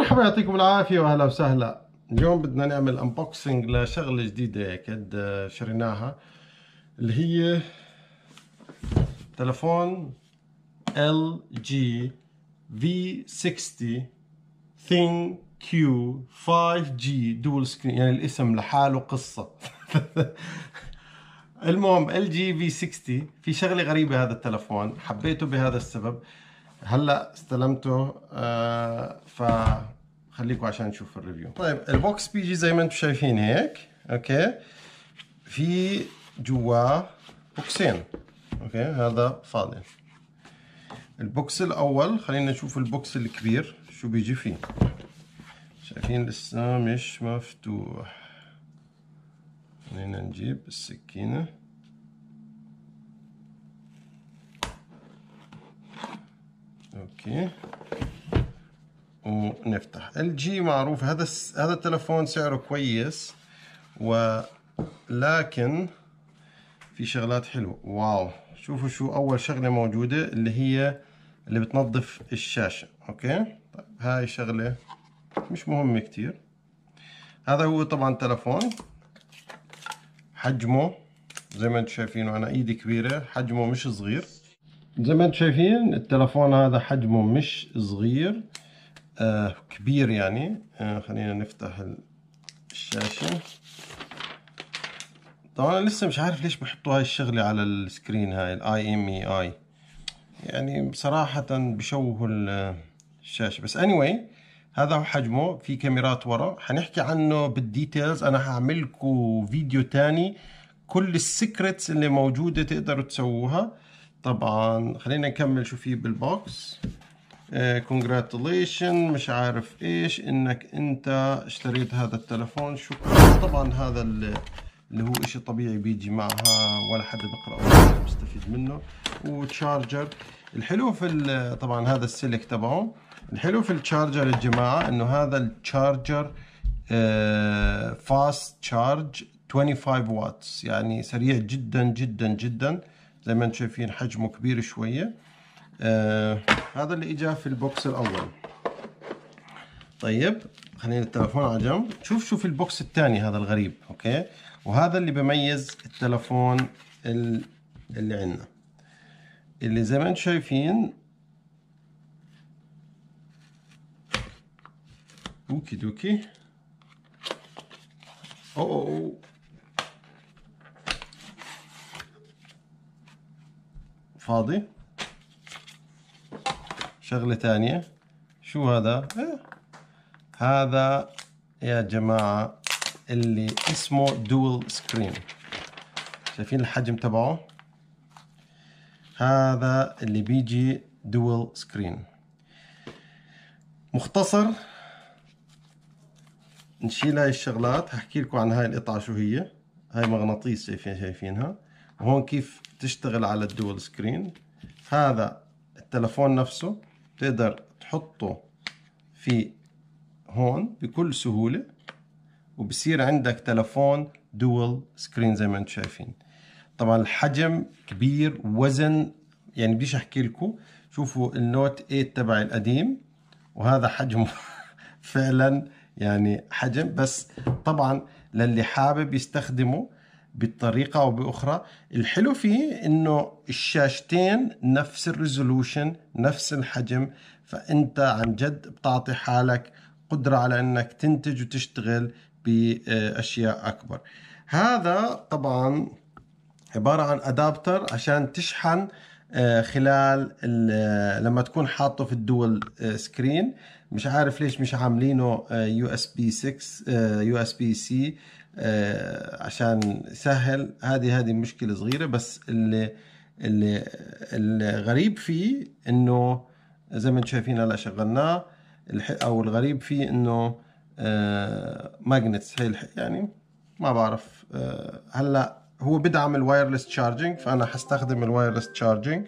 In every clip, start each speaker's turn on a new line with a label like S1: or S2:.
S1: مرحبا يعطيكم العافية وأهلا وسهلا اليوم بدنا نعمل أنبوكسنج لشغلة جديدة هيك آه، شريناها اللي هي تلفون LG V60 Thin Q 5G دول سكرين يعني الاسم لحاله قصة المهم LG V60 في شغلة غريبة هذا التلفون حبيته بهذا السبب هلا استلمته آه ف خليكم عشان نشوف الريفيو طيب البوكس بيجي زي ما انتم شايفين هيك اوكي في جواه بوكسين اوكي هذا فاضي البوكس الاول خلينا نشوف البوكس الكبير شو بيجي فيه شايفين لسه مش مفتوح خلينا نجيب السكينه اوكي ونفتح ال جي معروف هذا هذا التلفون سعره كويس ولكن في شغلات حلوه واو شوفوا شو اول شغله موجوده اللي هي اللي بتنظف الشاشه اوكي طيب هاي شغله مش مهمه كتير هذا هو طبعا تلفون حجمه زي ما انتم شايفينه انا ايدي كبيره حجمه مش صغير زي ما انتم شايفين التلفون هذا حجمه مش صغير آه كبير يعني آه خلينا نفتح الشاشة طبعا انا لسه مش عارف ليش بحطوا هاي الشغلة على السكرين هاي الاي ام اي اي يعني بصراحة بشوهوا الشاشة بس anyway هذا هو حجمه في كاميرات ورا حنحكي عنه بالديتيلز انا هعملكو فيديو تاني كل السكرتس اللي موجودة تقدروا تسووها طبعا خلينا نكمل شو فيه بالبوكس كونغراتوليشن uh, مش عارف ايش انك انت اشتريت هذا التلفون شكرا طبعا هذا اللي هو اشي طبيعي بيجي معها ولا حدا بقرا ولا حدا بيستفيد منه وتشارجر الحلو في طبعا هذا السلك تبعه الحلو في التشارجر يا جماعه انه هذا التشارجر فاست تشارج 25 واتس يعني سريع جدا جدا جدا زي ما انتم شايفين حجمه كبير شويه آه هذا اللي اجا في البوكس الاول طيب خلينا التلفون على جنب شوف شوف البوكس الثاني هذا الغريب اوكي وهذا اللي بميز التلفون اللي عندنا اللي زي ما انتم شايفين اوكي دوكي اوه أو. فاضي شغلة ثانية شو هذا إيه. هذا يا جماعة اللي اسمه دول سكرين شايفين الحجم تبعه هذا اللي بيجي دول سكرين مختصر نشيل هاي الشغلات هحكي لكم عن هاي القطعة شو هي هاي مغناطيس شايفين شايفينها هون كيف تشتغل على الدول سكرين هذا التلفون نفسه تقدر تحطه في هون بكل سهولة وبصير عندك تلفون دول سكرين زي ما انتم شايفين طبعا الحجم كبير وزن يعني بديش احكي لكم شوفوا النوت 8 تبعي القديم وهذا حجمه فعلا يعني حجم بس طبعا للي حابب يستخدمه بطريقه او باخرى الحلو فيه انه الشاشتين نفس الريزولوشن نفس الحجم فانت عن جد بتعطي حالك قدره على انك تنتج وتشتغل باشياء اكبر هذا طبعا عباره عن ادابتر عشان تشحن آه، خلال آه، لما تكون حاطه في الدول سكرين آه، مش عارف ليش مش عاملينه يو اس بي 6 يو اس بي سي عشان سهل هذه هذه مشكله صغيره بس اللي اللي الغريب فيه انه زي ما انتم شايفين هلا شغلناه او الغريب فيه انه ماجنتس هي يعني ما بعرف هلا هو بدعم الوايرلس تشارجنج فانا حستخدم الوايرلس تشارجنج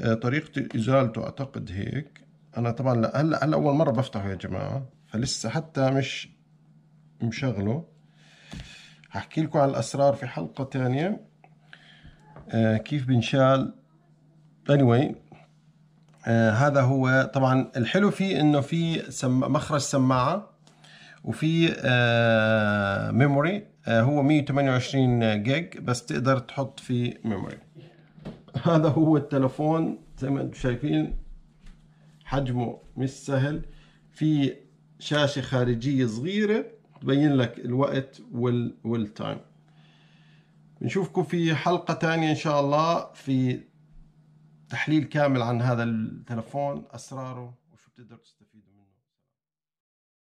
S1: آه، طريقة ازالته اعتقد هيك انا طبعا هلا هلا اول مرة بفتحه يا جماعة فلسه حتى مش مشغله هحكي لكم عن الاسرار في حلقة ثانيه آه كيف بنشال anyway آه هذا هو طبعا الحلو فيه انه في سم... مخرج سماعة وفي آه ميموري آه، هو 128 جيج بس تقدر تحط فيه ميموري هذا هو التلفون زي ما انتم شايفين حجمه مش سهل في شاشة خارجية صغيرة تبين لك الوقت وال والتايم بنشوفكم في حلقة تانية إن شاء الله في تحليل كامل عن هذا التلفون أسراره وشو بتقدروا تستفيدوا